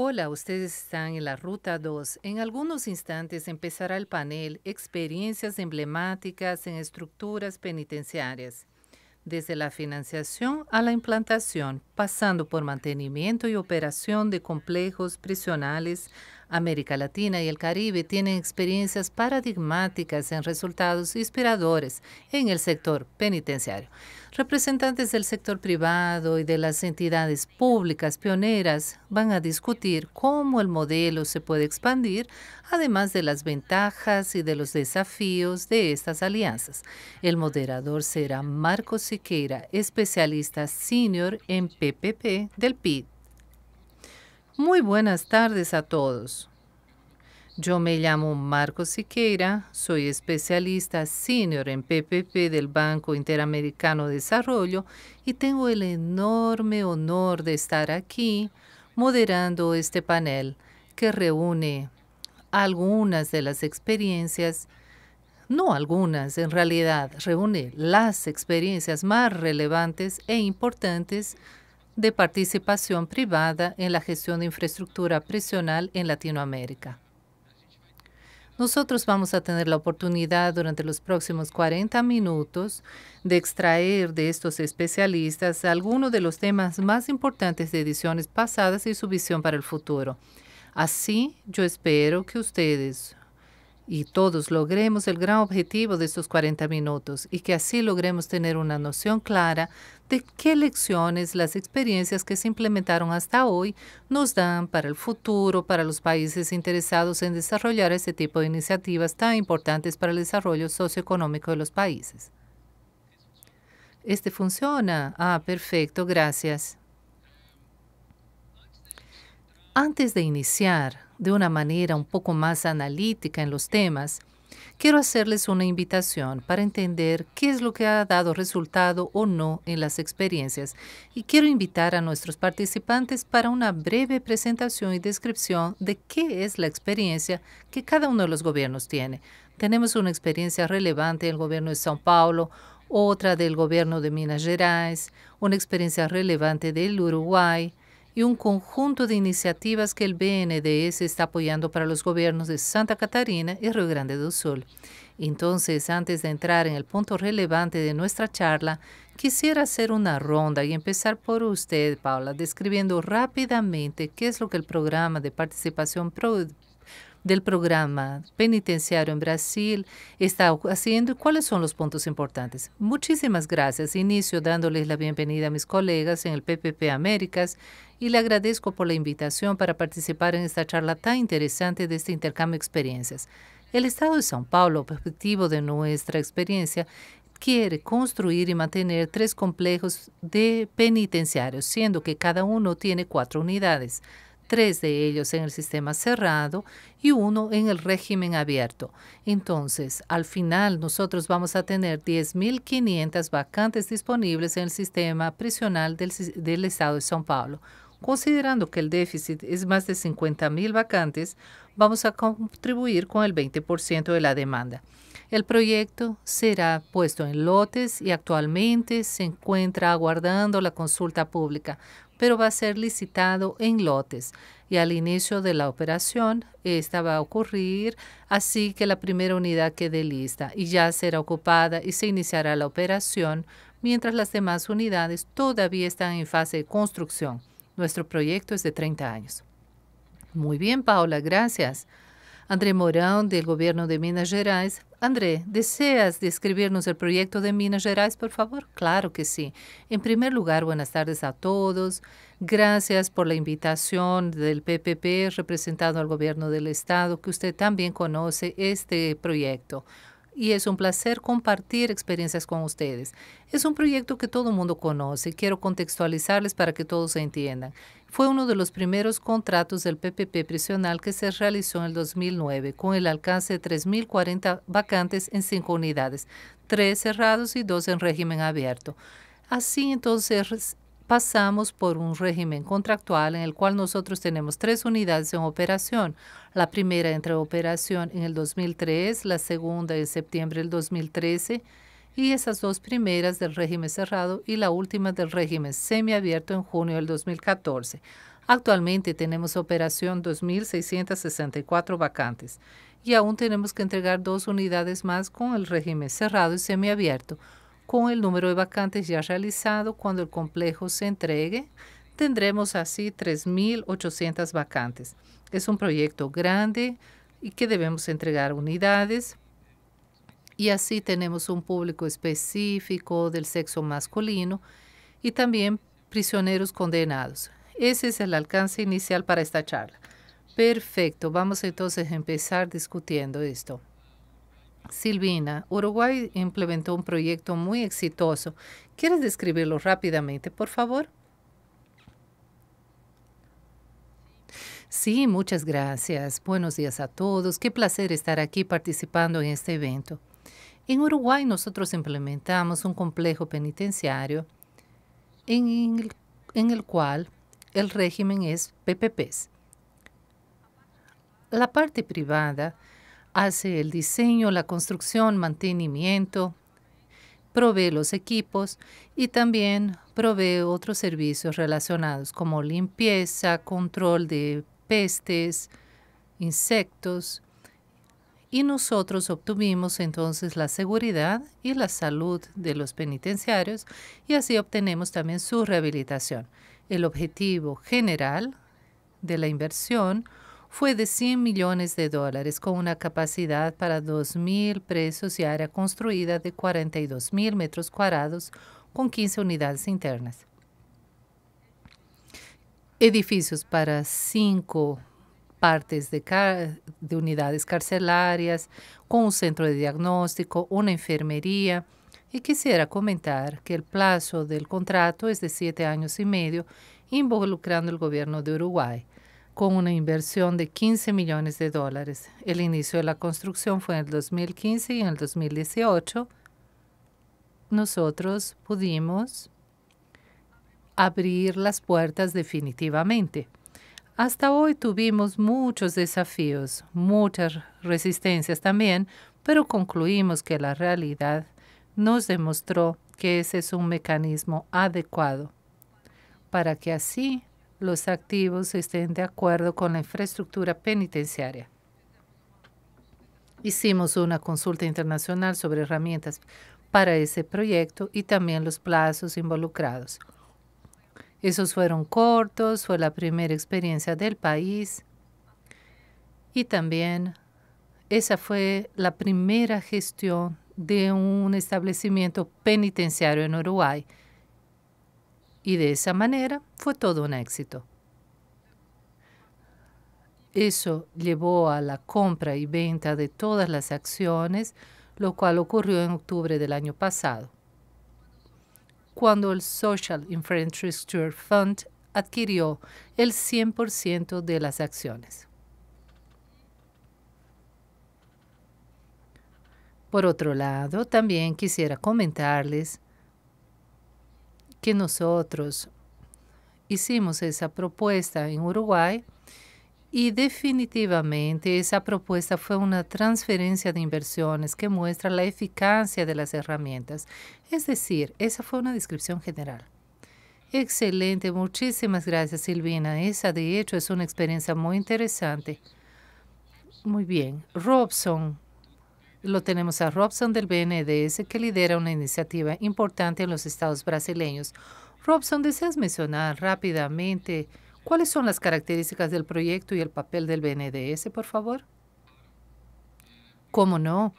Hola, ustedes están en la Ruta 2. En algunos instantes empezará el panel Experiencias emblemáticas en estructuras penitenciarias, desde la financiación a la implantación, pasando por mantenimiento y operación de complejos prisionales América Latina y el Caribe tienen experiencias paradigmáticas en resultados inspiradores en el sector penitenciario. Representantes del sector privado y de las entidades públicas pioneras van a discutir cómo el modelo se puede expandir, además de las ventajas y de los desafíos de estas alianzas. El moderador será Marco Siqueira, especialista senior en PPP del PIB muy buenas tardes a todos. Yo me llamo Marcos Siqueira, soy especialista senior en PPP del Banco Interamericano de Desarrollo y tengo el enorme honor de estar aquí moderando este panel que reúne algunas de las experiencias, no algunas en realidad, reúne las experiencias más relevantes e importantes de participación privada en la gestión de infraestructura presional en Latinoamérica. Nosotros vamos a tener la oportunidad durante los próximos 40 minutos de extraer de estos especialistas algunos de los temas más importantes de ediciones pasadas y su visión para el futuro. Así, yo espero que ustedes, y todos logremos el gran objetivo de estos 40 minutos y que así logremos tener una noción clara de qué lecciones las experiencias que se implementaron hasta hoy nos dan para el futuro, para los países interesados en desarrollar este tipo de iniciativas tan importantes para el desarrollo socioeconómico de los países. Este funciona. Ah, perfecto, gracias. Antes de iniciar, de una manera un poco más analítica en los temas, quiero hacerles una invitación para entender qué es lo que ha dado resultado o no en las experiencias y quiero invitar a nuestros participantes para una breve presentación y descripción de qué es la experiencia que cada uno de los gobiernos tiene. Tenemos una experiencia relevante del gobierno de São Paulo, otra del gobierno de Minas Gerais, una experiencia relevante del Uruguay, y un conjunto de iniciativas que el BNDES está apoyando para los gobiernos de Santa Catarina y Río Grande do Sul. Entonces, antes de entrar en el punto relevante de nuestra charla, quisiera hacer una ronda y empezar por usted, Paula, describiendo rápidamente qué es lo que el programa de participación del programa penitenciario en Brasil está haciendo y cuáles son los puntos importantes. Muchísimas gracias. Inicio dándoles la bienvenida a mis colegas en el PPP Américas y le agradezco por la invitación para participar en esta charla tan interesante de este intercambio de experiencias. El Estado de São Paulo, perspectivo de nuestra experiencia, quiere construir y mantener tres complejos de penitenciarios, siendo que cada uno tiene cuatro unidades, tres de ellos en el sistema cerrado y uno en el régimen abierto. Entonces, al final nosotros vamos a tener 10.500 vacantes disponibles en el sistema prisional del, del Estado de São Paulo Considerando que el déficit es más de 50.000 vacantes, vamos a contribuir con el 20% de la demanda. El proyecto será puesto en lotes y actualmente se encuentra aguardando la consulta pública, pero va a ser licitado en lotes. Y al inicio de la operación, esta va a ocurrir, así que la primera unidad quede lista y ya será ocupada y se iniciará la operación, mientras las demás unidades todavía están en fase de construcción. Nuestro proyecto es de 30 años. Muy bien, Paula, gracias. André Morán, del Gobierno de Minas Gerais. André, ¿deseas describirnos el proyecto de Minas Gerais, por favor? Claro que sí. En primer lugar, buenas tardes a todos. Gracias por la invitación del PPP, representado al Gobierno del Estado, que usted también conoce este proyecto y es un placer compartir experiencias con ustedes. Es un proyecto que todo el mundo conoce. Quiero contextualizarles para que todos se entiendan. Fue uno de los primeros contratos del PPP prisional que se realizó en el 2009, con el alcance de 3.040 vacantes en cinco unidades, tres cerrados y dos en régimen abierto. Así entonces pasamos por un régimen contractual en el cual nosotros tenemos tres unidades en operación, la primera entró en operación en el 2003, la segunda en septiembre del 2013 y esas dos primeras del régimen cerrado y la última del régimen semiabierto en junio del 2014. Actualmente tenemos operación 2.664 vacantes y aún tenemos que entregar dos unidades más con el régimen cerrado y semiabierto. Con el número de vacantes ya realizado, cuando el complejo se entregue, tendremos así 3.800 vacantes. Es un proyecto grande y que debemos entregar unidades. Y así tenemos un público específico del sexo masculino y también prisioneros condenados. Ese es el alcance inicial para esta charla. Perfecto, vamos entonces a empezar discutiendo esto. Silvina, Uruguay implementó un proyecto muy exitoso. ¿Quieres describirlo rápidamente, por favor? Sí, muchas gracias. Buenos días a todos. Qué placer estar aquí participando en este evento. En Uruguay nosotros implementamos un complejo penitenciario en el, cual el régimen es PPPs. La parte privada hace el diseño, la construcción, mantenimiento, provee los equipos y también provee otros servicios relacionados como limpieza, control de pestes, insectos, y nosotros obtuvimos entonces la seguridad y la salud de los penitenciarios y así obtenemos también su rehabilitación. El objetivo general de la inversión fue de 100 millones de dólares con una capacidad para 2.000 presos y área construida de 42.000 metros cuadrados con 15 unidades internas edificios para cinco partes de, unidades carcelarias, con un centro de diagnóstico, una enfermería. Y quisiera comentar que el plazo del contrato es de siete años y medio, involucrando el gobierno de Uruguay, con una inversión de 15 millones de dólares. El inicio de la construcción fue en el 2015 y en el 2018 nosotros pudimos abrir las puertas definitivamente. Hasta hoy tuvimos muchos desafíos, muchas resistencias también, pero concluimos que la realidad nos demostró que ese es un mecanismo adecuado para que así los activos estén de acuerdo con la infraestructura penitenciaria. Hicimos una consulta internacional sobre herramientas para ese proyecto y también los plazos involucrados. Esos fueron cortos, fue la primera experiencia del país y también esa fue la primera gestión de un establecimiento penitenciario en Uruguay. Y de esa manera fue todo un éxito. Eso llevó a la compra y venta de todas las acciones, lo cual ocurrió en octubre del año pasado cuando el Social Infrastructure Fund adquirió el 100% de las acciones. Por otro lado, también quisiera comentarles que nosotros hicimos esa propuesta en Uruguay y definitivamente esa propuesta fue una transferencia de inversiones que muestra la eficacia de las herramientas. Es decir, esa fue una descripción general. Excelente, muchísimas gracias Silvina. Esa de hecho es una experiencia muy interesante. Muy bien. Robson, lo tenemos a Robson del BNDS que lidera una iniciativa importante en los estados brasileños. Robson, ¿deseas mencionar rápidamente? ¿Cuáles son las características del proyecto y el papel del BNDS, por favor? ¿Cómo no?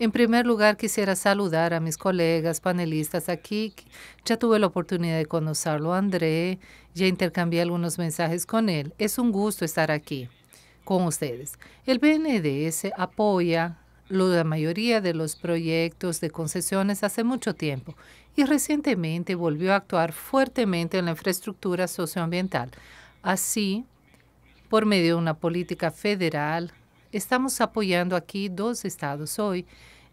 En primer lugar, quisiera saludar a mis colegas panelistas aquí. Ya tuve la oportunidad de conocerlo, André. Ya intercambié algunos mensajes con él. Es un gusto estar aquí con ustedes. El BNDS apoya la mayoría de los proyectos de concesiones hace mucho tiempo y recientemente volvió a actuar fuertemente en la infraestructura socioambiental Así, por medio de una política federal, estamos apoyando aquí dos estados hoy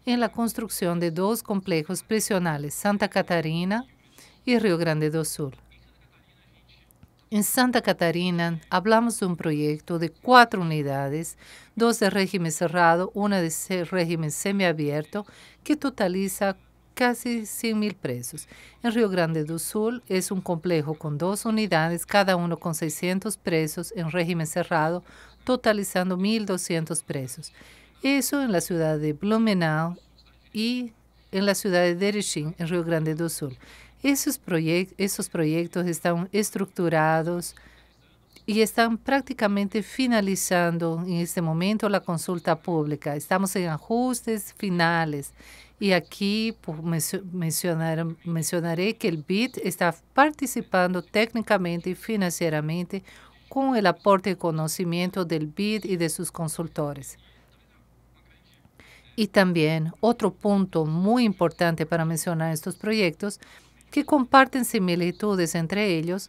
en la construcción de dos complejos prisionales, Santa Catarina y Río Grande do Sul. En Santa Catarina hablamos de un proyecto de cuatro unidades, dos de régimen cerrado, una de régimen semiabierto, que totaliza casi 100 mil presos. En Río Grande do Sul es un complejo con dos unidades, cada uno con 600 presos en régimen cerrado, totalizando 1.200 presos. Eso en la ciudad de Blumenau y en la ciudad de Derechín, en Río Grande do Sul. esos proyectos están estructurados y están prácticamente finalizando en este momento la consulta pública. Estamos en ajustes finales y aquí pues, mencionaré que el BID está participando técnicamente y financieramente con el aporte de conocimiento del BID y de sus consultores. Y también otro punto muy importante para mencionar estos proyectos que comparten similitudes entre ellos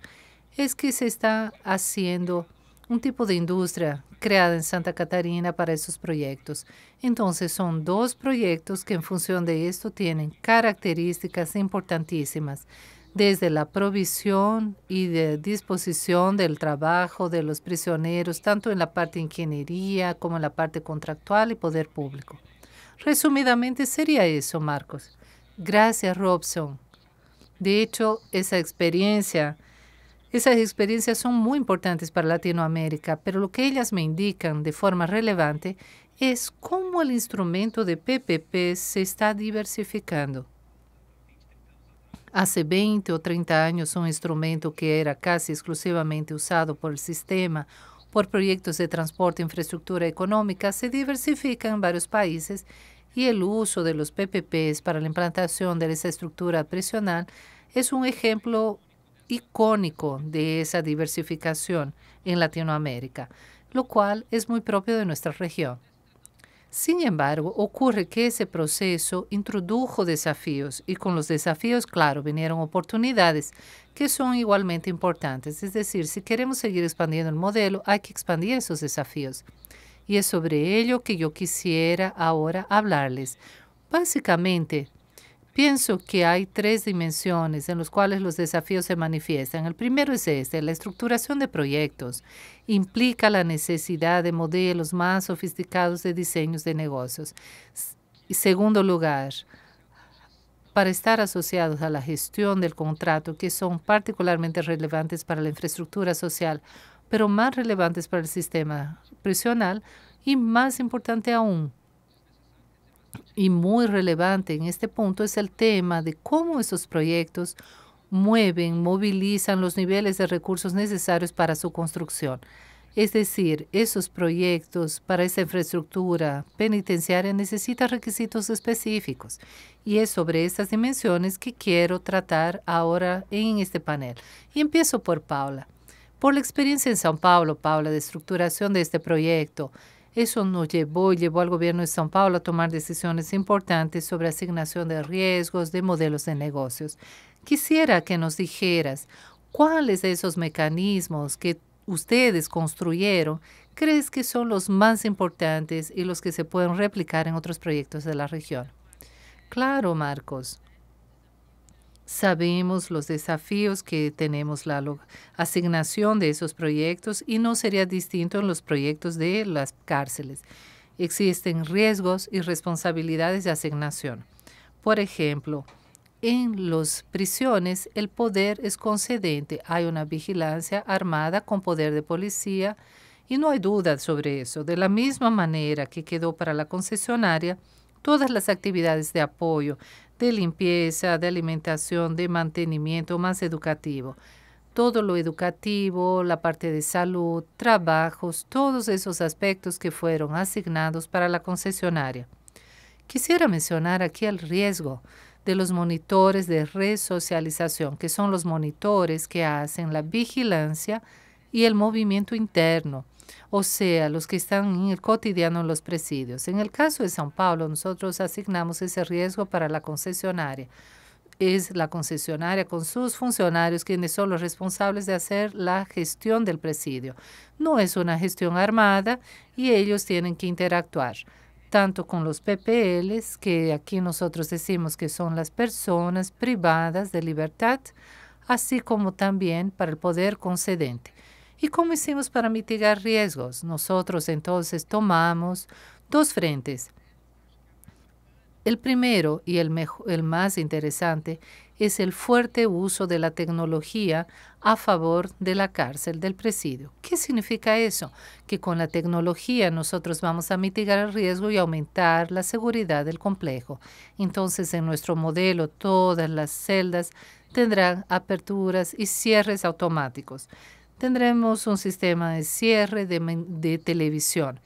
es que se está haciendo un tipo de industria creada en Santa Catarina para esos proyectos. Entonces son dos proyectos que en función de esto tienen características importantísimas, desde la provisión y de disposición del trabajo de los prisioneros, tanto en la parte de ingeniería como en la parte contractual y poder público. Resumidamente sería eso, Marcos. Gracias, Robson. De hecho, esa experiencia esas experiencias son muy importantes para Latinoamérica, pero lo que ellas me indican de forma relevante es cómo el instrumento de PPP se está diversificando. Hace 20 o 30 años, un instrumento que era casi exclusivamente usado por el sistema, por proyectos de transporte e infraestructura económica, se diversifica en varios países y el uso de los PPPs para la implantación de esa estructura presional es un ejemplo icónico de esa diversificación en Latinoamérica, lo cual es muy propio de nuestra región. Sin embargo, ocurre que ese proceso introdujo desafíos y con los desafíos, claro, vinieron oportunidades que son igualmente importantes. Es decir, si queremos seguir expandiendo el modelo, hay que expandir esos desafíos. Y es sobre ello que yo quisiera ahora hablarles. Básicamente, Pienso que hay tres dimensiones en las cuales los desafíos se manifiestan. El primero es este, la estructuración de proyectos. Implica la necesidad de modelos más sofisticados de diseños de negocios. Y segundo lugar, para estar asociados a la gestión del contrato, que son particularmente relevantes para la infraestructura social, pero más relevantes para el sistema prisional y más importante aún, y muy relevante en este punto es el tema de cómo esos proyectos mueven, movilizan los niveles de recursos necesarios para su construcción. Es decir, esos proyectos para esa infraestructura penitenciaria necesitan requisitos específicos y es sobre estas dimensiones que quiero tratar ahora en este panel. Y empiezo por Paula. Por la experiencia en San Paulo, Paula, de estructuración de este proyecto, eso nos llevó y llevó al gobierno de São Paulo a tomar decisiones importantes sobre asignación de riesgos, de modelos de negocios. Quisiera que nos dijeras cuáles de esos mecanismos que ustedes construyeron crees que son los más importantes y los que se pueden replicar en otros proyectos de la región. Claro, Marcos sabemos los desafíos que tenemos, la asignación de esos proyectos y no sería distinto en los proyectos de las cárceles. Existen riesgos y responsabilidades de asignación. Por ejemplo, en las prisiones el poder es concedente. Hay una vigilancia armada con poder de policía y no hay duda sobre eso. De la misma manera que quedó para la concesionaria, todas las actividades de apoyo de limpieza, de alimentación, de mantenimiento más educativo. Todo lo educativo, la parte de salud, trabajos, todos esos aspectos que fueron asignados para la concesionaria. Quisiera mencionar aquí el riesgo de los monitores de resocialización, que son los monitores que hacen la vigilancia y el movimiento interno o sea, los que están en el cotidiano en los presidios. En el caso de San Paulo, nosotros asignamos ese riesgo para la concesionaria. Es la concesionaria con sus funcionarios quienes son los responsables de hacer la gestión del presidio. No es una gestión armada y ellos tienen que interactuar tanto con los PPLs, que aquí nosotros decimos que son las personas privadas de libertad, así como también para el poder concedente. ¿Y cómo hicimos para mitigar riesgos? Nosotros entonces tomamos dos frentes. El primero y el, más interesante es el fuerte uso de la tecnología a favor de la cárcel del presidio. ¿Qué significa eso? Que con la tecnología nosotros vamos a mitigar el riesgo y aumentar la seguridad del complejo. Entonces, en nuestro modelo, todas las celdas tendrán aperturas y cierres automáticos tendremos un sistema de cierre de, televisión.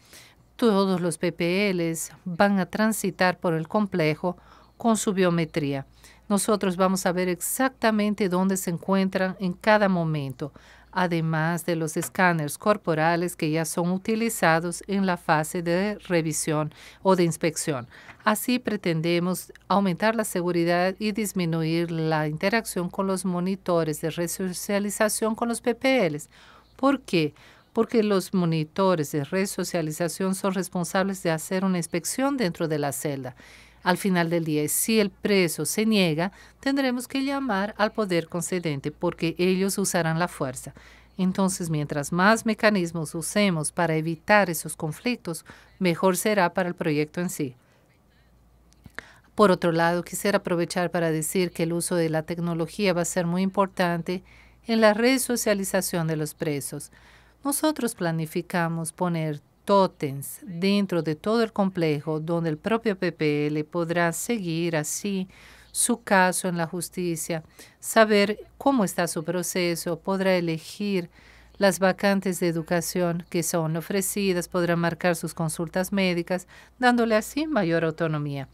Todos los PPLs van a transitar por el complejo con su biometría. Nosotros vamos a ver exactamente dónde se encuentran en cada momento además de los escáneres corporales que ya son utilizados en la fase de revisión o de inspección. Así pretendemos aumentar la seguridad y disminuir la interacción con los monitores de resocialización con los PPLs. ¿Por qué? Porque los monitores de resocialización son responsables de hacer una inspección dentro de la celda al final del día, si el preso se niega, tendremos que llamar al poder concedente porque ellos usarán la fuerza. Entonces, mientras más mecanismos usemos para evitar esos conflictos, mejor será para el proyecto en sí. Por otro lado, quisiera aprovechar para decir que el uso de la tecnología va a ser muy importante en la resocialización de los presos. Nosotros planificamos poner dentro de todo el complejo donde el propio PPL podrá seguir así su caso en la justicia, saber cómo está su proceso, podrá elegir las vacantes de educación que son ofrecidas, podrá marcar sus consultas médicas, dándole así mayor autonomía.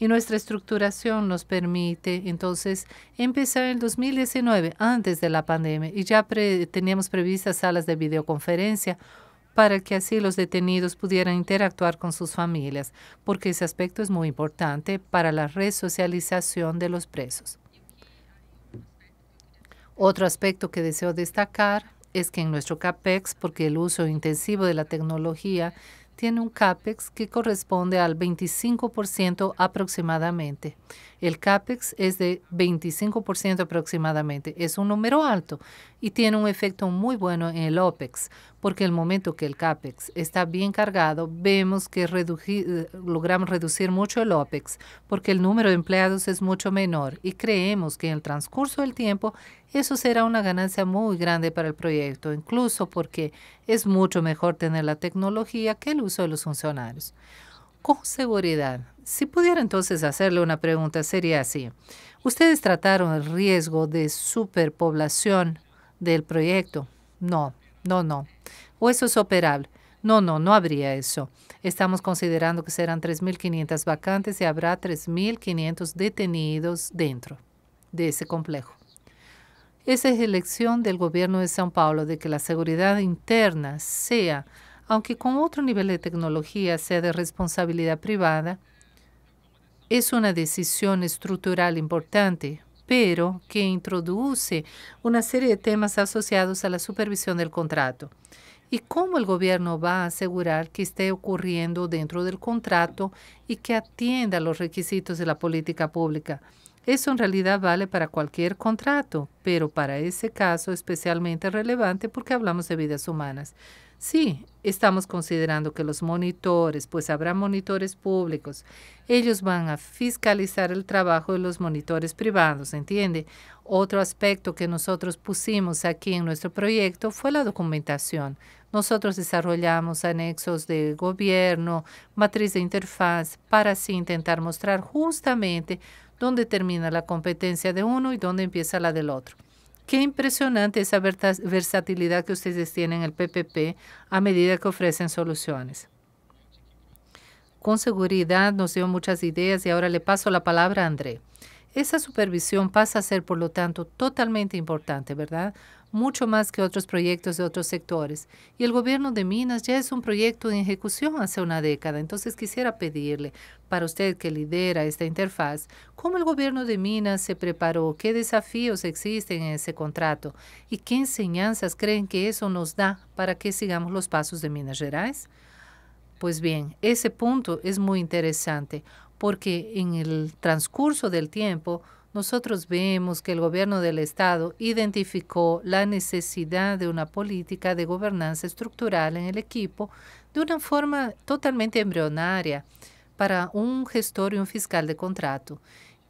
Y nuestra estructuración nos permite entonces empezar en 2019, antes de la pandemia, y ya teníamos previstas salas de videoconferencia para que así los detenidos pudieran interactuar con sus familias, porque ese aspecto es muy importante para la resocialización de los presos. Otro aspecto que deseo destacar es que en nuestro CAPEX, porque el uso intensivo de la tecnología tiene un CAPEX que corresponde al 25% aproximadamente. El CAPEX es de 25% aproximadamente. Es un número alto y tiene un efecto muy bueno en el OPEX, porque el momento que el CAPEX está bien cargado, vemos que eh, logramos reducir mucho el OPEX, porque el número de empleados es mucho menor y creemos que en el transcurso del tiempo eso será una ganancia muy grande para el proyecto, incluso porque es mucho mejor tener la tecnología que el uso de los funcionarios. Con seguridad, si pudiera entonces hacerle una pregunta, sería así. ¿Ustedes trataron el riesgo de superpoblación del proyecto? No, no, no. ¿O eso es operable? No, no, no habría eso. Estamos considerando que serán 3.500 vacantes y habrá 3.500 detenidos dentro de ese complejo. Esa es la elección del gobierno de São Paulo de que la seguridad interna sea, aunque con otro nivel de tecnología, sea de responsabilidad privada, es una decisión estructural importante, pero que introduce una serie de temas asociados a la supervisión del contrato y cómo el gobierno va a asegurar que esté ocurriendo dentro del contrato y que atienda los requisitos de la política pública. Eso en realidad vale para cualquier contrato, pero para ese caso especialmente relevante porque hablamos de vidas humanas. Sí, estamos considerando que los monitores, pues habrá monitores públicos, ellos van a fiscalizar el trabajo de los monitores privados, ¿entiende? Otro aspecto que nosotros pusimos aquí en nuestro proyecto fue la documentación. Nosotros desarrollamos anexos de gobierno, matriz de interfaz, para así intentar mostrar justamente dónde termina la competencia de uno y dónde empieza la del otro. Qué impresionante esa versatilidad que ustedes tienen en el PPP a medida que ofrecen soluciones. Con seguridad nos dio muchas ideas y ahora le paso la palabra a André. Esa supervisión pasa a ser, por lo tanto, totalmente importante, ¿verdad? mucho más que otros proyectos de otros sectores. Y el gobierno de Minas ya es un proyecto en ejecución hace una década. Entonces quisiera pedirle, para usted que lidera esta interfaz, ¿cómo el gobierno de Minas se preparó? ¿Qué desafíos existen en ese contrato? ¿Y qué enseñanzas creen que eso nos da para que sigamos los pasos de Minas Gerais? Pues bien, ese punto es muy interesante porque en el transcurso del tiempo nosotros vemos que el gobierno del Estado identificó la necesidad de una política de gobernanza estructural en el equipo de una forma totalmente embrionaria para un gestor y un fiscal de contrato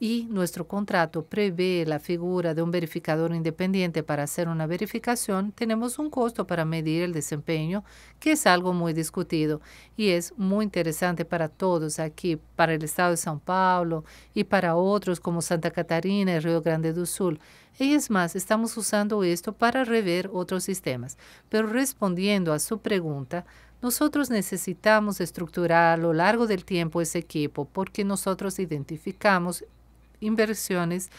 y nuestro contrato prevé la figura de un verificador independiente para hacer una verificación, tenemos un costo para medir el desempeño, que es algo muy discutido y es muy interesante para todos aquí, para el Estado de São Paulo y para otros como Santa Catarina y Río Grande do Sul. Y es más, estamos usando esto para rever otros sistemas. Pero respondiendo a su pregunta, nosotros necesitamos estructurar a lo largo del tiempo ese equipo porque nosotros identificamos inversiones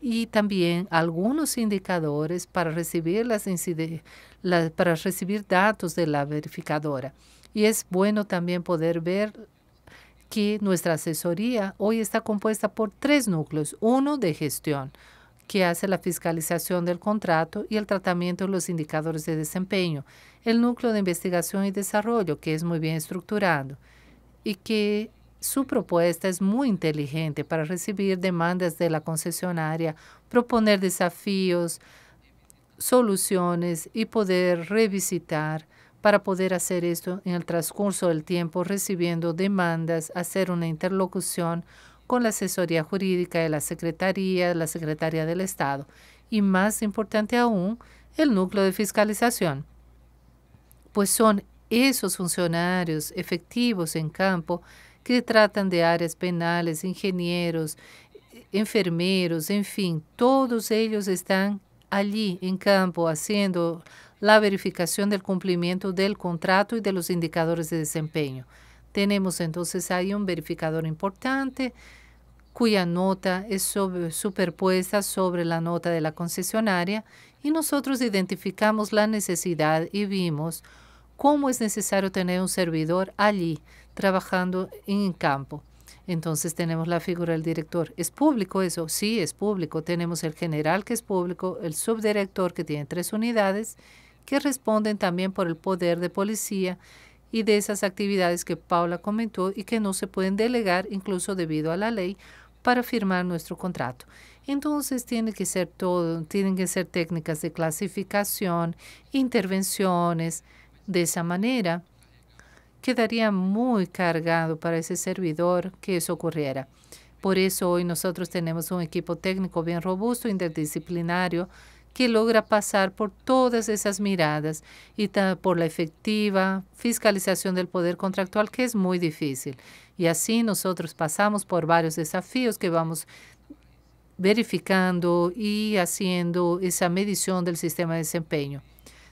y también algunos indicadores para recibir, las para recibir datos de la verificadora. Y es bueno también poder ver que nuestra asesoría hoy está compuesta por tres núcleos. Uno de gestión, que hace la fiscalización del contrato y el tratamiento de los indicadores de desempeño. El núcleo de investigación y desarrollo, que es muy bien estructurado y que su propuesta es muy inteligente para recibir demandas de la concesionaria, proponer desafíos, soluciones y poder revisitar para poder hacer esto en el transcurso del tiempo, recibiendo demandas, hacer una interlocución con la asesoría jurídica de la Secretaría, la Secretaría del Estado y, más importante aún, el núcleo de fiscalización, pues son esos funcionarios efectivos en campo que tratan de áreas penales, ingenieros, enfermeros, en fin, todos ellos están allí en campo haciendo la verificación del cumplimiento del contrato y de los indicadores de desempeño. Tenemos entonces ahí un verificador importante cuya nota es superpuesta sobre la nota de la concesionaria y nosotros identificamos la necesidad y vimos cómo es necesario tener un servidor allí trabajando en campo. Entonces tenemos la figura del director. ¿Es público eso? Sí, es público. Tenemos el general que es público, el subdirector que tiene tres unidades que responden también por el poder de policía y de esas actividades que Paula comentó y que no se pueden delegar incluso debido a la ley para firmar nuestro contrato. Entonces tiene que ser todo, tienen que ser técnicas de clasificación, intervenciones, de esa manera quedaría muy cargado para ese servidor que eso ocurriera. Por eso hoy nosotros tenemos un equipo técnico bien robusto, interdisciplinario, que logra pasar por todas esas miradas y por la efectiva fiscalización del poder contractual, que es muy difícil. Y así nosotros pasamos por varios desafíos que vamos verificando y haciendo esa medición del sistema de desempeño.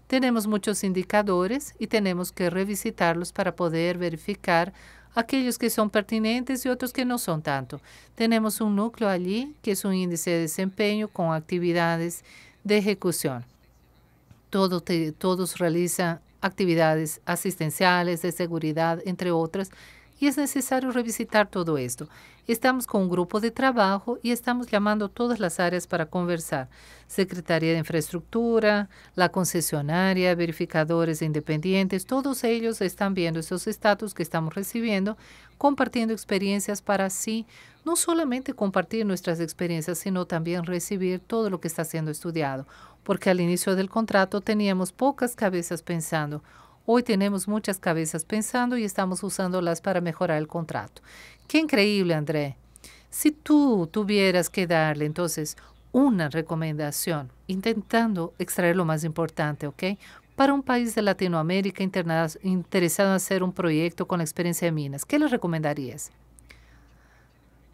Tenemos muchos indicadores y tenemos que revisitarlos para poder verificar aquellos que son pertinentes y otros que no son tanto. Tenemos un núcleo allí que es un índice de desempeño con actividades de ejecución. todos realizan actividades asistenciales, de seguridad, entre otras, y es necesario revisitar todo esto. Estamos con un grupo de trabajo y estamos llamando a todas las áreas para conversar. Secretaría de Infraestructura, la concesionaria, verificadores independientes, todos ellos están viendo esos estatus que estamos recibiendo, compartiendo experiencias para así no solamente compartir nuestras experiencias, sino también recibir todo lo que está siendo estudiado. Porque al inicio del contrato teníamos pocas cabezas pensando, Hoy tenemos muchas cabezas pensando y estamos usándolas para mejorar el contrato. Qué increíble, André. Si tú tuvieras que darle entonces una recomendación, intentando extraer lo más importante, ¿ok? Para un país de Latinoamérica interesado en hacer un proyecto con la experiencia de minas, ¿qué le recomendarías?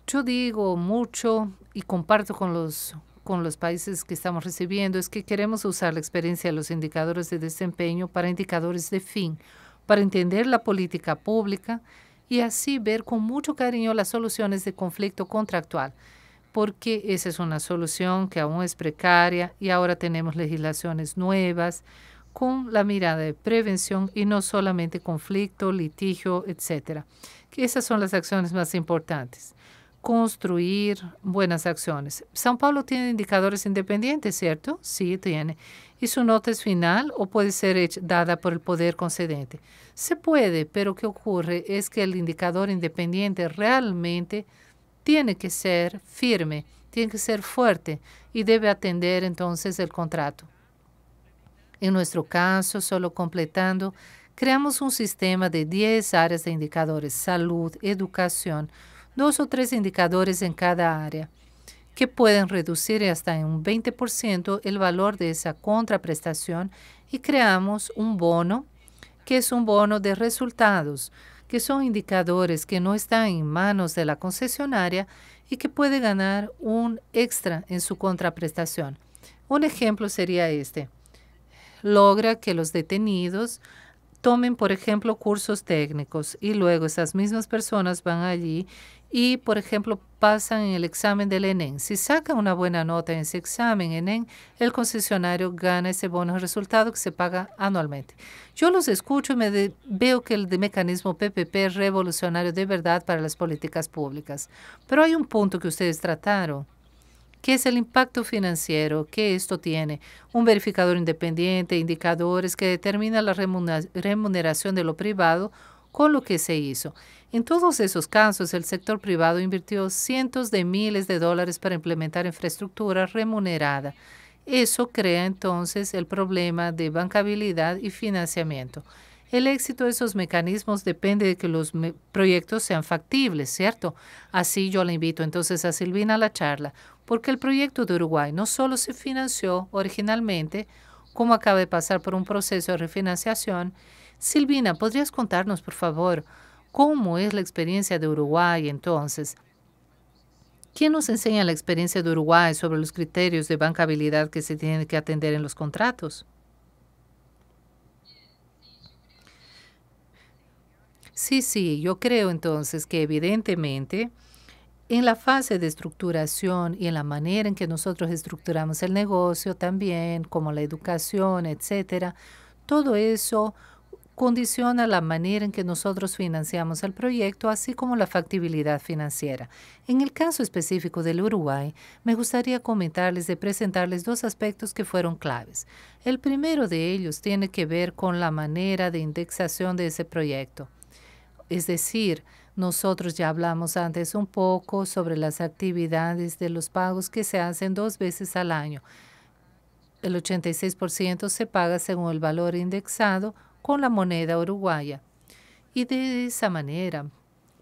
Yo digo mucho y comparto con los con los países que estamos recibiendo es que queremos usar la experiencia de los indicadores de desempeño para indicadores de fin, para entender la política pública y así ver con mucho cariño las soluciones de conflicto contractual, porque esa es una solución que aún es precaria y ahora tenemos legislaciones nuevas con la mirada de prevención y no solamente conflicto, litigio, etcétera. Que esas son las acciones más importantes construir buenas acciones. ¿San Paulo tiene indicadores independientes, ¿cierto? Sí, tiene. Y su nota es final o puede ser dada por el poder concedente. Se puede, pero ¿qué ocurre? Es que el indicador independiente realmente tiene que ser firme, tiene que ser fuerte y debe atender entonces el contrato. En nuestro caso, solo completando, creamos un sistema de 10 áreas de indicadores, salud, educación dos o tres indicadores en cada área que pueden reducir hasta en un 20% el valor de esa contraprestación y creamos un bono que es un bono de resultados, que son indicadores que no están en manos de la concesionaria y que puede ganar un extra en su contraprestación. Un ejemplo sería este. Logra que los detenidos tomen, por ejemplo, cursos técnicos y luego esas mismas personas van allí y, por ejemplo, pasan en el examen del ENEM. Si sacan una buena nota en ese examen ENEN, el concesionario gana ese bono de resultado que se paga anualmente. Yo los escucho y me veo que el mecanismo PPP es revolucionario de verdad para las políticas públicas. Pero hay un punto que ustedes trataron ¿Qué es el impacto financiero? que esto tiene? Un verificador independiente, indicadores que determinan la remuneración de lo privado con lo que se hizo. En todos esos casos, el sector privado invirtió cientos de miles de dólares para implementar infraestructura remunerada. Eso crea entonces el problema de bancabilidad y financiamiento. El éxito de esos mecanismos depende de que los proyectos sean factibles, ¿cierto? Así yo le invito entonces a Silvina a la charla, porque el proyecto de Uruguay no solo se financió originalmente, como acaba de pasar por un proceso de refinanciación. Silvina, ¿podrías contarnos, por favor, cómo es la experiencia de Uruguay entonces? ¿Quién nos enseña la experiencia de Uruguay sobre los criterios de bancabilidad que se tienen que atender en los contratos? Sí, sí, yo creo entonces que evidentemente en la fase de estructuración y en la manera en que nosotros estructuramos el negocio también, como la educación, etcétera, todo eso condiciona la manera en que nosotros financiamos el proyecto, así como la factibilidad financiera. En el caso específico del Uruguay, me gustaría comentarles de presentarles dos aspectos que fueron claves. El primero de ellos tiene que ver con la manera de indexación de ese proyecto. Es decir, nosotros ya hablamos antes un poco sobre las actividades de los pagos que se hacen dos veces al año. El 86% se paga según el valor indexado con la moneda uruguaya. Y de esa manera,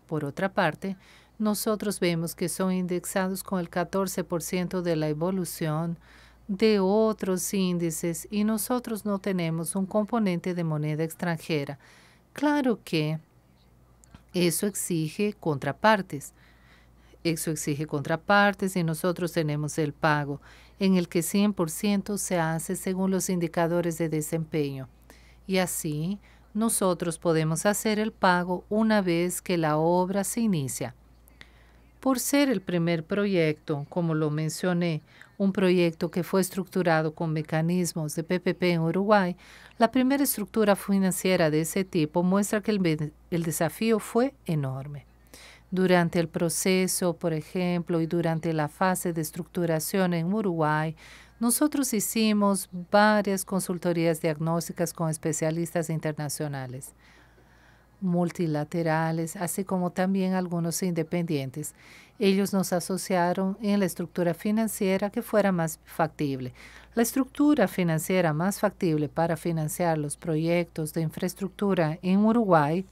por otra parte, nosotros vemos que son indexados con el 14% de la evolución de otros índices y nosotros no tenemos un componente de moneda extranjera. Claro que eso exige contrapartes. Eso exige contrapartes y nosotros tenemos el pago, en el que 100% se hace según los indicadores de desempeño. Y así, nosotros podemos hacer el pago una vez que la obra se inicia. Por ser el primer proyecto, como lo mencioné, un proyecto que fue estructurado con mecanismos de PPP en Uruguay, la primera estructura financiera de ese tipo muestra que el, desafío fue enorme. Durante el proceso, por ejemplo, y durante la fase de estructuración en Uruguay, nosotros hicimos varias consultorías diagnósticas con especialistas internacionales, multilaterales, así como también algunos independientes. Ellos nos asociaron en la estructura financiera que fuera más factible. La estructura financiera más factible para financiar los proyectos de infraestructura en Uruguay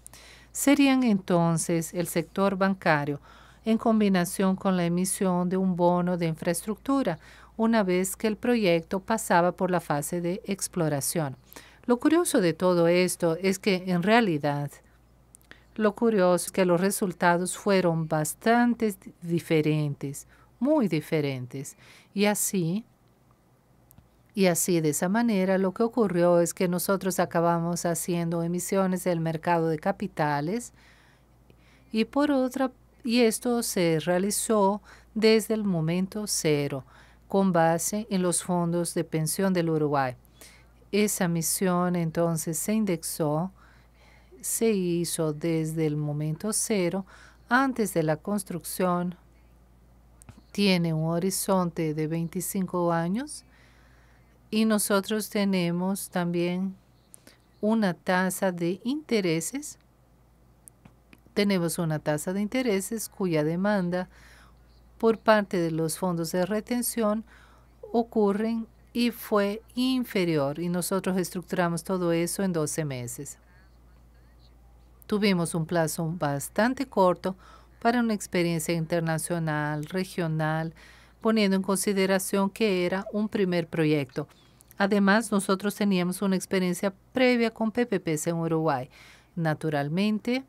serían entonces el sector bancario, en combinación con la emisión de un bono de infraestructura una vez que el proyecto pasaba por la fase de exploración. Lo curioso de todo esto es que en realidad lo curioso es que los resultados fueron bastante diferentes, muy diferentes. Y así, y así, de esa manera, lo que ocurrió es que nosotros acabamos haciendo emisiones del mercado de capitales y por otra, y esto se realizó desde el momento cero, con base en los fondos de pensión del Uruguay. Esa misión entonces se indexó, se hizo desde el momento cero, antes de la construcción, tiene un horizonte de 25 años y nosotros tenemos también una tasa de intereses. Tenemos una tasa de intereses cuya demanda por parte de los fondos de retención ocurren y fue inferior y nosotros estructuramos todo eso en 12 meses. Tuvimos un plazo bastante corto para una experiencia internacional, regional poniendo en consideración que era un primer proyecto. Además, nosotros teníamos una experiencia previa con PPPs en Uruguay. Naturalmente,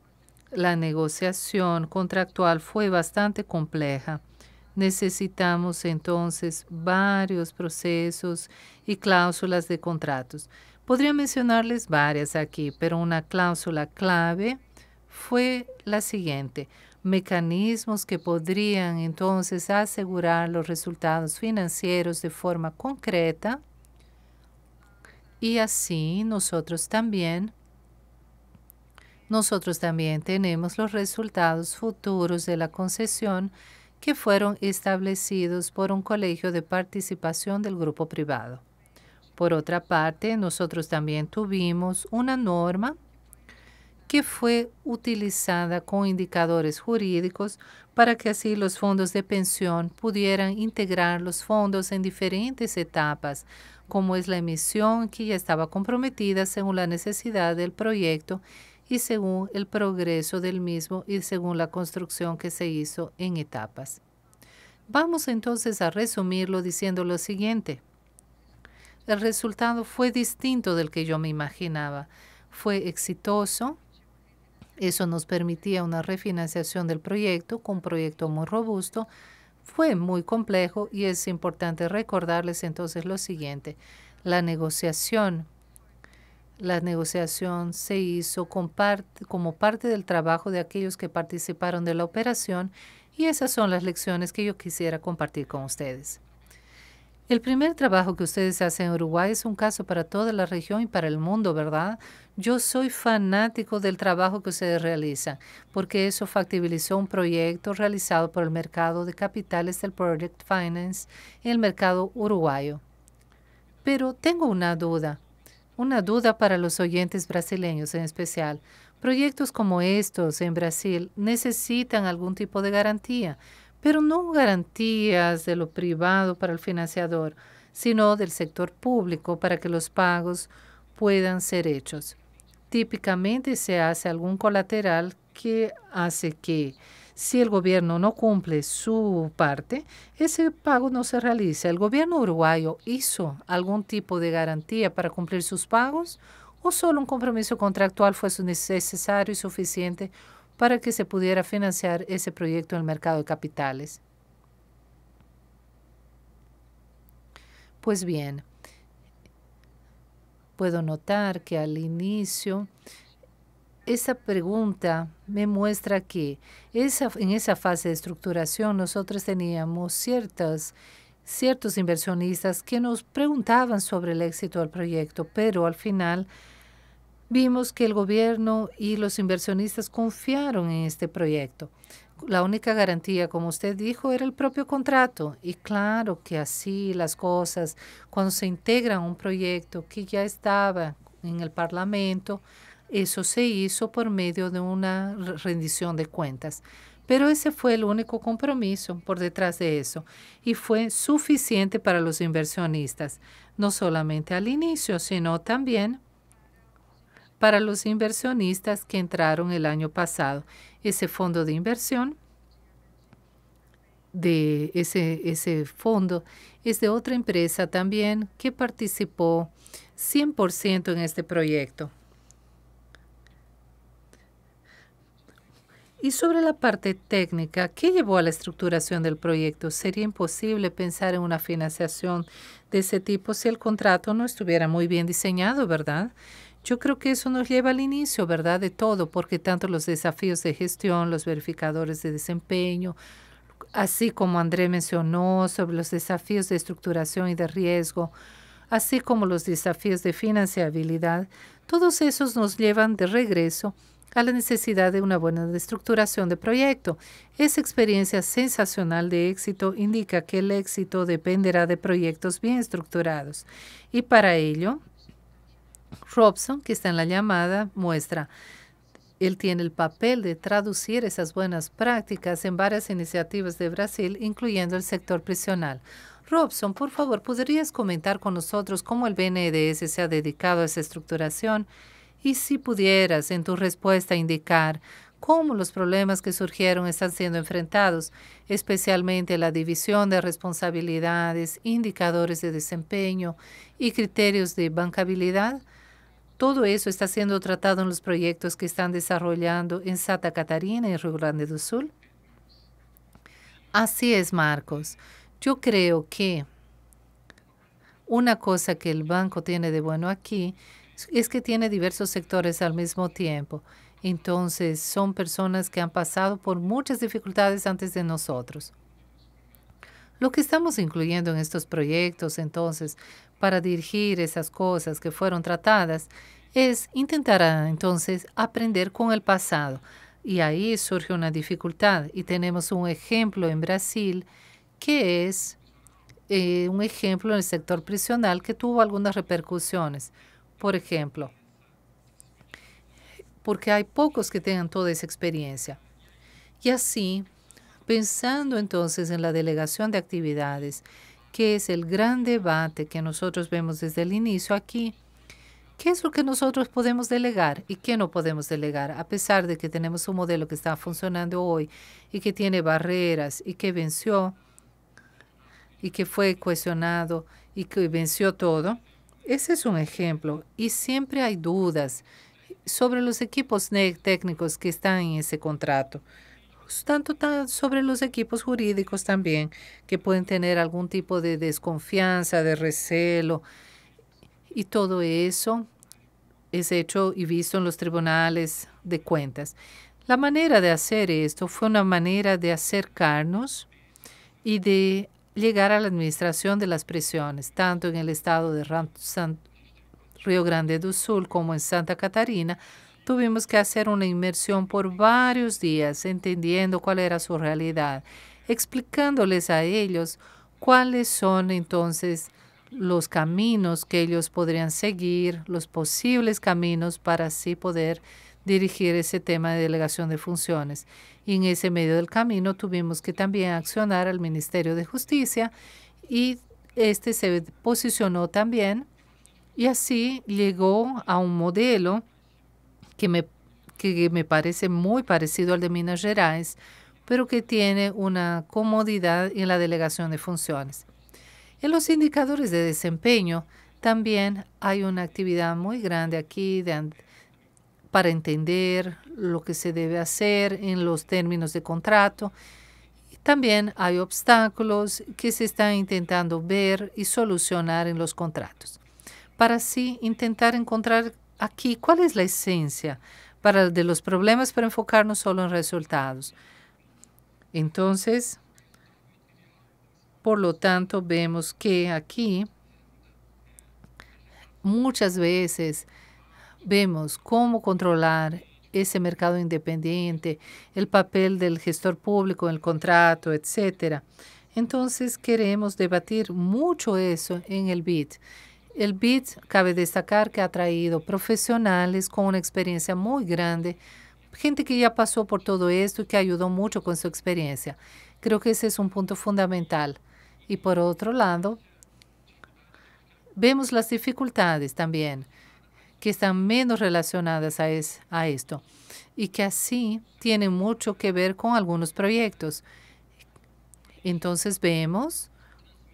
la negociación contractual fue bastante compleja. Necesitamos entonces varios procesos y cláusulas de contratos. Podría mencionarles varias aquí, pero una cláusula clave fue la siguiente mecanismos que podrían entonces asegurar los resultados financieros de forma concreta y así nosotros también nosotros también tenemos los resultados futuros de la concesión que fueron establecidos por un colegio de participación del grupo privado. Por otra parte, nosotros también tuvimos una norma que fue utilizada con indicadores jurídicos para que así los fondos de pensión pudieran integrar los fondos en diferentes etapas, como es la emisión que ya estaba comprometida según la necesidad del proyecto y según el progreso del mismo y según la construcción que se hizo en etapas. Vamos entonces a resumirlo diciendo lo siguiente. El resultado fue distinto del que yo me imaginaba. Fue exitoso, eso nos permitía una refinanciación del proyecto con un proyecto muy robusto. Fue muy complejo y es importante recordarles entonces lo siguiente. La negociación la negociación se hizo como parte del trabajo de aquellos que participaron de la operación y esas son las lecciones que yo quisiera compartir con ustedes. El primer trabajo que ustedes hacen en Uruguay es un caso para toda la región y para el mundo, ¿verdad? Yo soy fanático del trabajo que se realiza porque eso factibilizó un proyecto realizado por el mercado de capitales del Project Finance en el mercado uruguayo. Pero tengo una duda, una duda para los oyentes brasileños en especial. Proyectos como estos en Brasil necesitan algún tipo de garantía, pero no garantías de lo privado para el financiador, sino del sector público para que los pagos puedan ser hechos típicamente se hace algún colateral que hace que si el gobierno no cumple su parte, ese pago no se realice. ¿El gobierno uruguayo hizo algún tipo de garantía para cumplir sus pagos o solo un compromiso contractual fue necesario y suficiente para que se pudiera financiar ese proyecto en el mercado de capitales? Pues bien, puedo notar que al inicio esa pregunta me muestra que en esa fase de estructuración nosotros teníamos ciertos inversionistas que nos preguntaban sobre el éxito del proyecto, pero al final vimos que el gobierno y los inversionistas confiaron en este proyecto la única garantía, como usted dijo, era el propio contrato. Y claro que así las cosas, cuando se integra un proyecto que ya estaba en el Parlamento, eso se hizo por medio de una rendición de cuentas. Pero ese fue el único compromiso por detrás de eso y fue suficiente para los inversionistas, no solamente al inicio, sino también para los inversionistas que entraron el año pasado. Ese fondo de inversión de ese, ese fondo es de otra empresa también que participó 100% en este proyecto. Y sobre la parte técnica, ¿qué llevó a la estructuración del proyecto? Sería imposible pensar en una financiación de ese tipo si el contrato no estuviera muy bien diseñado, ¿verdad? Yo creo que eso nos lleva al inicio, ¿verdad? De todo, porque tanto los desafíos de gestión, los verificadores de desempeño, así como André mencionó sobre los desafíos de estructuración y de riesgo, así como los desafíos de financiabilidad, todos esos nos llevan de regreso a la necesidad de una buena estructuración de proyecto. Esa experiencia sensacional de éxito indica que el éxito dependerá de proyectos bien estructurados y para ello Robson, que está en la llamada, muestra. Él tiene el papel de traducir esas buenas prácticas en varias iniciativas de Brasil, incluyendo el sector prisional. Robson, por favor, ¿podrías comentar con nosotros cómo el BNDS se ha dedicado a esa estructuración? Y si pudieras, en tu respuesta, indicar cómo los problemas que surgieron están siendo enfrentados, especialmente la división de responsabilidades, indicadores de desempeño y criterios de bancabilidad, todo eso está siendo tratado en los proyectos que están desarrollando en Santa Catarina y Río Grande do Sul. Así es, Marcos. Yo creo que una cosa que el banco tiene de bueno aquí es que tiene diversos sectores al mismo tiempo. Entonces, son personas que han pasado por muchas dificultades antes de nosotros. Lo que estamos incluyendo en estos proyectos, entonces, para dirigir esas cosas que fueron tratadas es intentar ah, entonces aprender con el pasado. Y ahí surge una dificultad. Y tenemos un ejemplo en Brasil que es eh, un ejemplo en el sector prisional que tuvo algunas repercusiones. Por ejemplo, porque hay pocos que tengan toda esa experiencia. Y así, pensando entonces en la delegación de actividades que es el gran debate que nosotros vemos desde el inicio aquí. ¿Qué es lo que nosotros podemos delegar y qué no podemos delegar? A pesar de que tenemos un modelo que está funcionando hoy y que tiene barreras y que venció y que fue cuestionado y que venció todo, ese es un ejemplo. Y siempre hay dudas sobre los equipos técnicos que están en ese contrato tanto sobre los equipos jurídicos también, que pueden tener algún tipo de desconfianza, de recelo, y todo eso es hecho y visto en los tribunales de cuentas. La manera de hacer esto fue una manera de acercarnos y de llegar a la administración de las prisiones, tanto en el estado de Río Grande do Sul como en Santa Catarina, Tuvimos que hacer una inmersión por varios días, entendiendo cuál era su realidad, explicándoles a ellos cuáles son entonces los caminos que ellos podrían seguir, los posibles caminos para así poder dirigir ese tema de delegación de funciones. Y en ese medio del camino tuvimos que también accionar al Ministerio de Justicia y este se posicionó también y así llegó a un modelo que me, me parece muy parecido al de Minas Gerais, pero que tiene una comodidad en la delegación de funciones. En los indicadores de desempeño también hay una actividad muy grande aquí para entender lo que se debe hacer en los términos de contrato. También hay obstáculos que se están intentando ver y solucionar en los contratos, para así intentar encontrar aquí, ¿cuál es la esencia para, de los problemas para enfocarnos solo en resultados? Entonces, por lo tanto, vemos que aquí muchas veces vemos cómo controlar ese mercado independiente, el papel del gestor público en el contrato, etcétera. Entonces queremos debatir mucho eso en el bit. El BIT cabe destacar que ha traído profesionales con una experiencia muy grande, gente que ya pasó por todo esto y que ayudó mucho con su experiencia. Creo que ese es un punto fundamental. Y por otro lado, vemos las dificultades también que están menos relacionadas a, a esto y que así tienen mucho que ver con algunos proyectos. Entonces vemos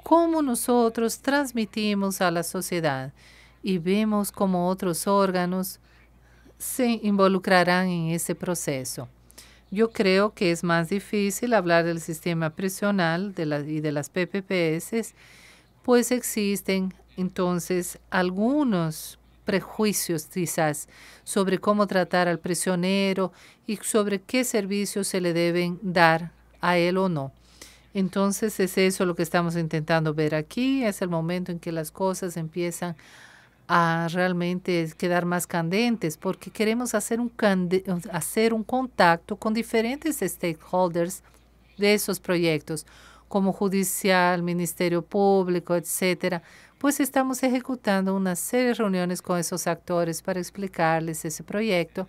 cómo nosotros transmitimos a la sociedad y vemos cómo otros órganos se involucrarán en ese proceso. Yo creo que es más difícil hablar del sistema prisional y de las PPPS, pues existen entonces algunos prejuicios quizás sobre cómo tratar al prisionero y sobre qué servicios se le deben dar a él o no. Entonces es eso lo que estamos intentando ver aquí, es el momento en que las cosas empiezan a realmente quedar más candentes, porque queremos hacer un, hacer un contacto con diferentes stakeholders de esos proyectos, como judicial, ministerio público, etcétera. Pues estamos ejecutando una serie de reuniones con esos actores para explicarles ese proyecto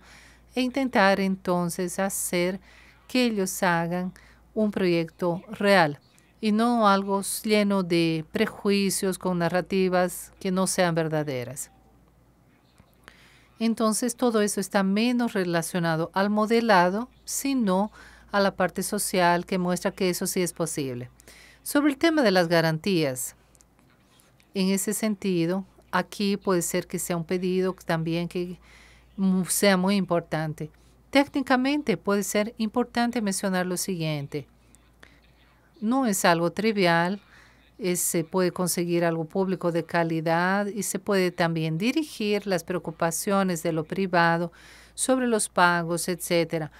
e intentar entonces hacer que ellos hagan un proyecto real y no algo lleno de prejuicios con narrativas que no sean verdaderas. Entonces todo eso está menos relacionado al modelado, sino a la parte social que muestra que eso sí es posible. Sobre el tema de las garantías, en ese sentido, aquí puede ser que sea un pedido también que sea muy importante. Técnicamente puede ser importante mencionar lo siguiente. No es algo trivial, eh, se puede conseguir algo público de calidad y se puede también dirigir las preocupaciones de lo privado sobre los pagos, etcétera.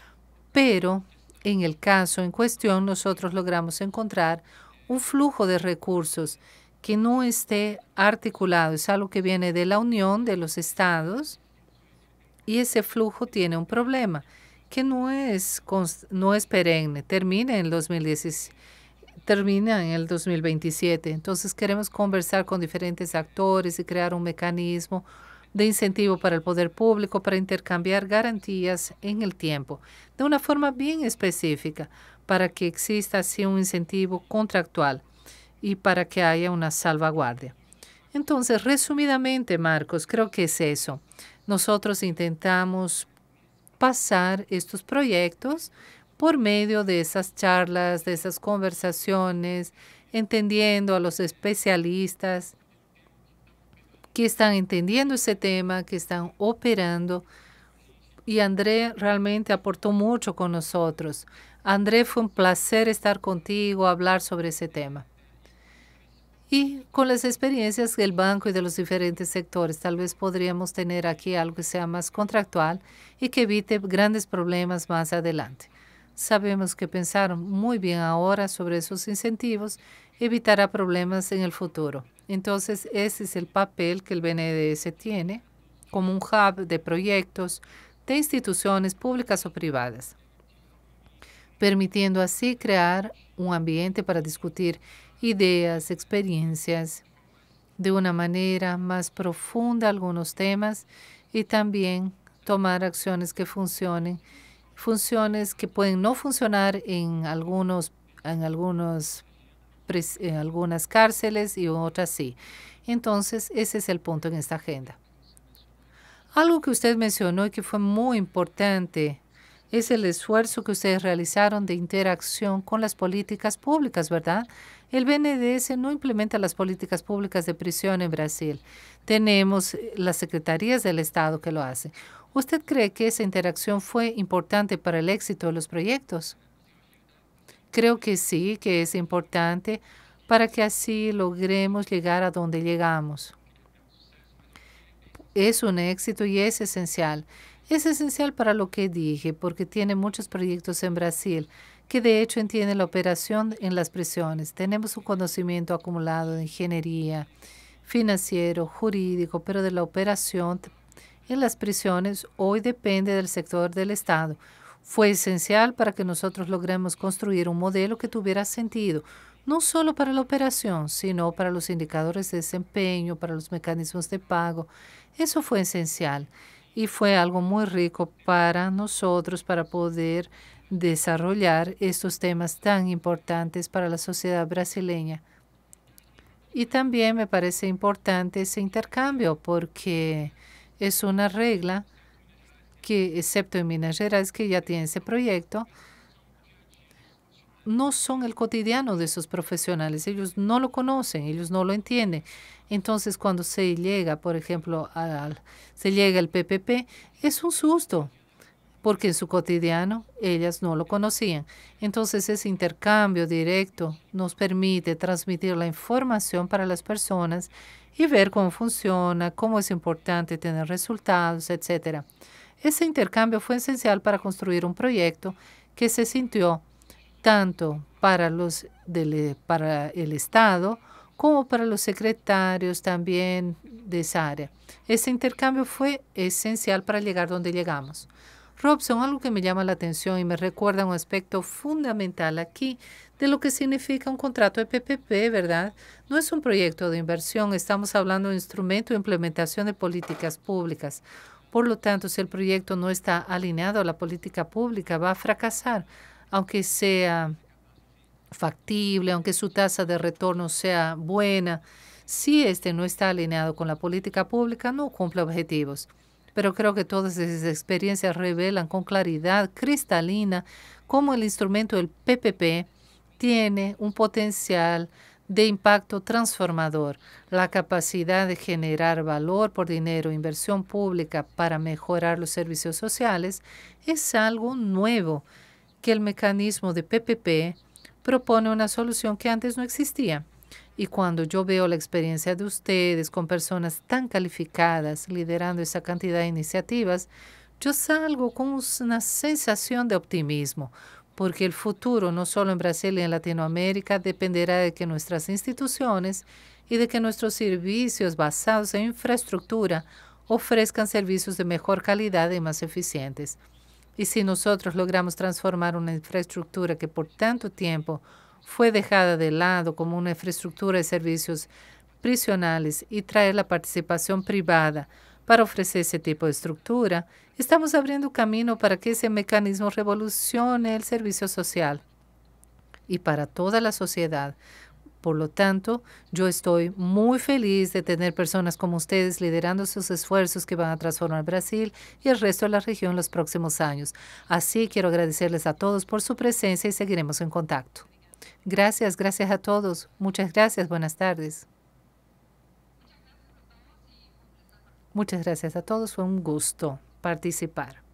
Pero en el caso en cuestión, nosotros logramos encontrar un flujo de recursos que no esté articulado. Es algo que viene de la unión de los estados y ese flujo tiene un problema, que no es, no es perenne, termina en, termina en el 2027. Entonces queremos conversar con diferentes actores y crear un mecanismo de incentivo para el poder público para intercambiar garantías en el tiempo, de una forma bien específica, para que exista así un incentivo contractual y para que haya una salvaguardia. Entonces, resumidamente, Marcos, creo que es eso. Nosotros intentamos pasar estos proyectos por medio de esas charlas, de esas conversaciones, entendiendo a los especialistas que están entendiendo ese tema, que están operando. Y André realmente aportó mucho con nosotros. André, fue un placer estar contigo, hablar sobre ese tema. Y con las experiencias del banco y de los diferentes sectores, tal vez podríamos tener aquí algo que sea más contractual y que evite grandes problemas más adelante. Sabemos que pensar muy bien ahora sobre esos incentivos, evitará problemas en el futuro. Entonces, ese es el papel que el BNDS tiene como un hub de proyectos de instituciones públicas o privadas, permitiendo así crear un ambiente para discutir ideas, experiencias, de una manera más profunda algunos temas y también tomar acciones que funcionen, funciones que pueden no funcionar en algunos en algunos en eh, algunas cárceles y otras sí. Entonces, ese es el punto en esta agenda. Algo que usted mencionó y que fue muy importante es el esfuerzo que ustedes realizaron de interacción con las políticas públicas, ¿verdad? El BNDS no implementa las políticas públicas de prisión en Brasil. Tenemos eh, las secretarías del Estado que lo hacen. ¿Usted cree que esa interacción fue importante para el éxito de los proyectos? Creo que sí, que es importante para que así logremos llegar a donde llegamos. Es un éxito y es esencial. Es esencial para lo que dije porque tiene muchos proyectos en Brasil que de hecho entiende la operación en las prisiones. Tenemos un conocimiento acumulado de ingeniería, financiero, jurídico, pero de la operación en las prisiones hoy depende del sector del Estado. Fue esencial para que nosotros logremos construir un modelo que tuviera sentido, no solo para la operación, sino para los indicadores de desempeño, para los mecanismos de pago. Eso fue esencial y fue algo muy rico para nosotros para poder desarrollar estos temas tan importantes para la sociedad brasileña. Y también me parece importante ese intercambio porque es una regla que, excepto en Minas Gerais, que ya tiene ese proyecto, no son el cotidiano de esos profesionales, ellos no lo conocen, ellos no lo entienden. Entonces, cuando se llega, por ejemplo, al, se llega el PPP, es un susto, porque en su cotidiano ellas no lo conocían. Entonces, ese intercambio directo nos permite transmitir la información para las personas y ver cómo funciona, cómo es importante tener resultados, etcétera. Ese intercambio fue esencial para construir un proyecto que se sintió tanto para, los eh, para el Estado como para los secretarios también de esa área. Ese intercambio fue esencial para llegar donde llegamos. Robson, algo que me llama la atención y me recuerda un aspecto fundamental aquí de lo que significa un contrato de PPP, ¿verdad? No es un proyecto de inversión, estamos hablando de instrumento de implementación de políticas públicas. Por lo tanto, si el proyecto no está alineado a la política pública, va a fracasar aunque sea factible, aunque su tasa de retorno sea buena, si este no está alineado con la política pública, no cumple objetivos. Pero creo que todas esas experiencias revelan con claridad cristalina cómo el instrumento del PPP tiene un potencial de impacto transformador, la capacidad de generar valor por dinero, inversión pública para mejorar los servicios sociales, es algo nuevo que el mecanismo de PPP propone una solución que antes no existía. Y cuando yo veo la experiencia de ustedes con personas tan calificadas liderando esa cantidad de iniciativas, yo salgo con una sensación de optimismo, porque el futuro, no solo en Brasil y en Latinoamérica, dependerá de que nuestras instituciones y de que nuestros servicios basados en infraestructura ofrezcan servicios de mejor calidad y más eficientes. Y si nosotros logramos transformar una infraestructura que por tanto tiempo fue dejada de lado como una infraestructura de servicios prisionales y traer la participación privada para ofrecer ese tipo de estructura, estamos abriendo camino para que ese mecanismo revolucione el servicio social y para toda la sociedad, por lo tanto, yo estoy muy feliz de tener personas como ustedes liderando sus esfuerzos que van a transformar Brasil y el resto de la región en los próximos años. Así quiero agradecerles a todos por su presencia y seguiremos en contacto. Gracias, gracias a todos. Muchas gracias. Buenas tardes. Muchas gracias a todos. Fue un gusto participar.